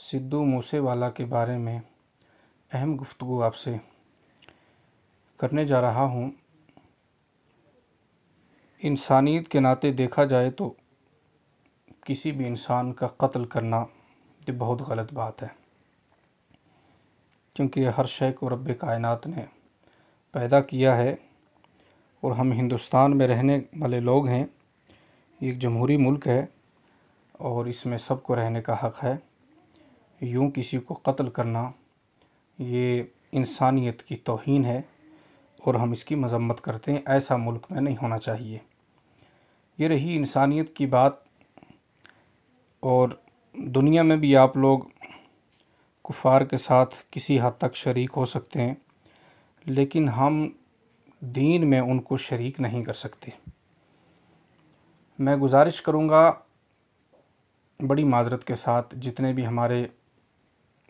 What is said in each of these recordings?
सिद्धू मूसेवाला के बारे में अहम गुफ्तु आपसे करने जा रहा हूँ इंसानियत के नाते देखा जाए तो किसी भी इंसान का कत्ल करना ये बहुत गलत बात है क्योंकि हर शय को रब कायनात ने पैदा किया है और हम हिंदुस्तान में रहने वाले लोग हैं एक जमहूरी मुल्क है और इसमें सबको रहने का हक़ है यूँ किसी को कत्ल करना ये इंसानियत की तोहन है और हम इसकी मजम्मत करते हैं ऐसा मुल्क में नहीं होना चाहिए ये रही इंसानियत की बात और दुनिया में भी आप लोग कुफार के साथ किसी हद तक शरीक हो सकते हैं लेकिन हम दीन में उनको शरीक नहीं कर सकते मैं गुजारिश करूँगा बड़ी माजरत के साथ जितने भी हमारे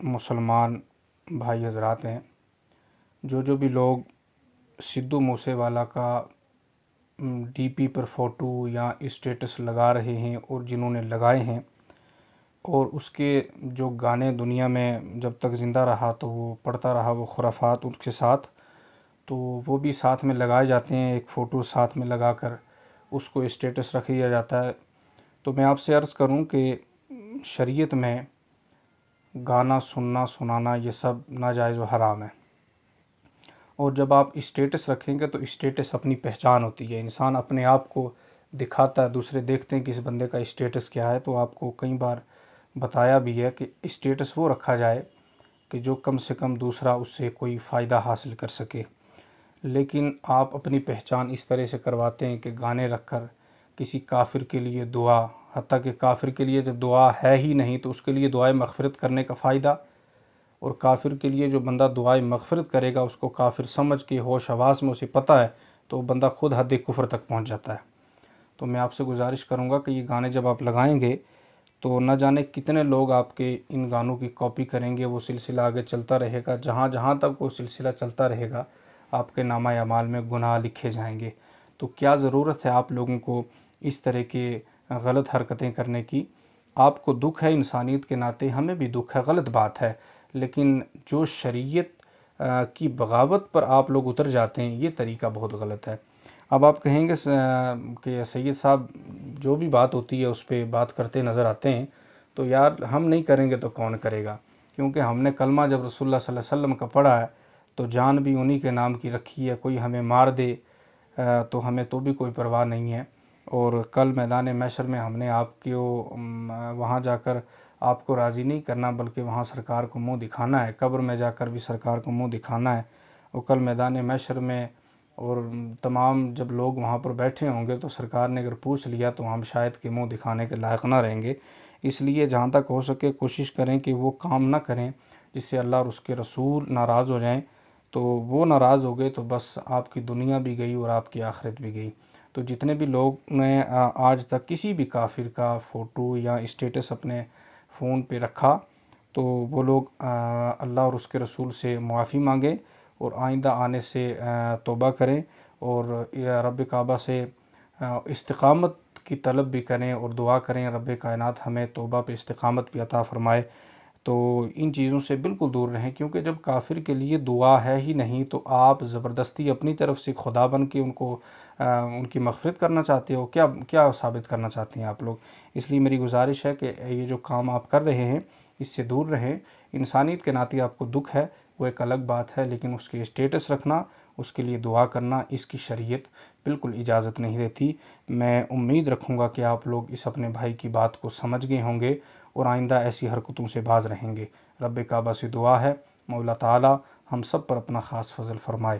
मुसलमान भाई हज़रात हैं जो जो भी लोग सिद्धू मूसेवाला का डीपी पर फ़ोटो या स्टेटस लगा रहे हैं और जिन्होंने लगाए हैं और उसके जो गाने दुनिया में जब तक ज़िंदा रहा तो वो पढ़ता रहा वो खुराफात उनके साथ तो वो भी साथ में लगाए जाते हैं एक फ़ोटो साथ में लगा कर उसको स्टेटस रख दिया जाता है तो मैं आपसे अर्ज़ करूं कि शरीयत में गाना सुनना सुनाना ये सब नाजायज़ व हराम है और जब आप स्टेटस रखेंगे तो स्टेटस अपनी पहचान होती है इंसान अपने आप को दिखाता है दूसरे देखते हैं कि इस बंदे का स्टेटस क्या है तो आपको कई बार बताया भी है कि स्टेटस वो रखा जाए कि जो कम से कम दूसरा उससे कोई फ़ायदा हासिल कर सके लेकिन आप अपनी पहचान इस तरह से करवाते हैं कि गाने रख कर किसी काफिर के लिए दुआ हती कि काफिर के लिए जब दुआ है ही नहीं तो उसके लिए दुआ मगफ़रत करने का फ़ायदा और काफिर के लिए जो बंदा दुआ मगफ़रत करेगा उसको काफिर समझ के होश हवास में उसे पता है तो बंदा खुद हद कुफर तक पहुँच जाता है तो मैं आपसे गुजारिश करूँगा कि ये गाने जब आप लगाएँगे तो न जाने कितने लोग आपके इन गानों की कॉपी करेंगे वो सिलसिला आगे चलता रहेगा जहाँ जहाँ तक वो सिलसिला चलता रहेगा आपके नामा अमाल में गुनाह लिखे जाएंगे तो क्या ज़रूरत है आप लोगों को इस तरह के गलत हरकतें करने की आपको दुख है इंसानियत के नाते हमें भी दुख है गलत बात है लेकिन जो शरीयत की बगावत पर आप लोग उतर जाते हैं ये तरीका बहुत गलत है अब आप कहेंगे कि सैद साहब जो भी बात होती है उस पर बात करते नज़र आते हैं तो यार हम नहीं करेंगे तो कौन करेगा क्योंकि हमने कलमा जब रसोल्ला वसम का पढ़ा है तो जान भी उन्हीं के नाम की रखी है कोई हमें मार दे तो हमें तो भी कोई परवाह नहीं है और कल मैदान मैशर में हमने आपके वहाँ जाकर आपको राज़ी नहीं करना बल्कि वहाँ सरकार को मुंह दिखाना है कब्र में जाकर भी सरकार को मुंह दिखाना है और कल मैदान मैशर में और तमाम जब लोग वहाँ पर बैठे होंगे तो सरकार ने अगर पूछ लिया तो हम शायद के मुंह दिखाने के लायक ना रहेंगे इसलिए जहाँ तक हो सके कोशिश करें कि वो काम ना करें जिससे अल्लाह और उसके रसूल नाराज़ हो जाएँ तो वो नाराज़ हो गए तो बस आपकी दुनिया भी गई और आपकी आखिरत भी गई तो जितने भी लोग ने आज तक किसी भी काफिर का फ़ोटो या स्टेटस अपने फ़ोन पे रखा तो वो लोग अल्लाह और उसके रसूल से मुआफ़ी मांगे और आइंदा आने से तोबा करें और रब काबा से इस्तकामत की तलब भी करें और दुआ करें रब कायनत हमें तोबा पे इस्तकामत भी अता फ़रमाए तो इन चीज़ों से बिल्कुल दूर रहें क्योंकि जब काफिर के लिए दुआ है ही नहीं तो आप ज़बरदस्ती अपनी तरफ से खुदा बन के उनको आ, उनकी मफफरत करना चाहते हो क्या क्या साबित करना चाहते हैं आप लोग इसलिए मेरी गुजारिश है कि ये जो काम आप कर रहे हैं इससे दूर रहें इंसानियत के नाते आपको दुख है वो एक अलग बात है लेकिन उसके स्टेटस रखना उसके लिए दुआ करना इसकी शरीयत बिल्कुल इजाज़त नहीं देती मैं उम्मीद रखूँगा कि आप लोग इस अपने भाई की बात को समझ गए होंगे और आइंदा ऐसी हरकतों से बाज रहेंगे रब काबा से दुआ है मौला ताला हम सब पर अपना ख़ास फजल फरमाए